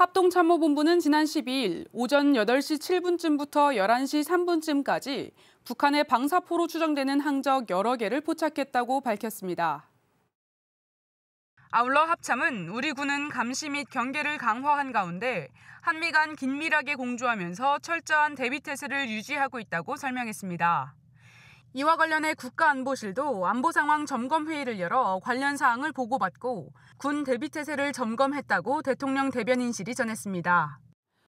합동참모본부는 지난 12일 오전 8시 7분쯤부터 11시 3분쯤까지 북한의 방사포로 추정되는 항적 여러 개를 포착했다고 밝혔습니다. 아울러 합참은 우리 군은 감시 및 경계를 강화한 가운데 한미 간 긴밀하게 공조하면서 철저한 대비 태세를 유지하고 있다고 설명했습니다. 이와 관련해 국가안보실도 안보 상황 점검 회의를 열어 관련 사항을 보고받고 군 대비태세를 점검했다고 대통령 대변인실이 전했습니다.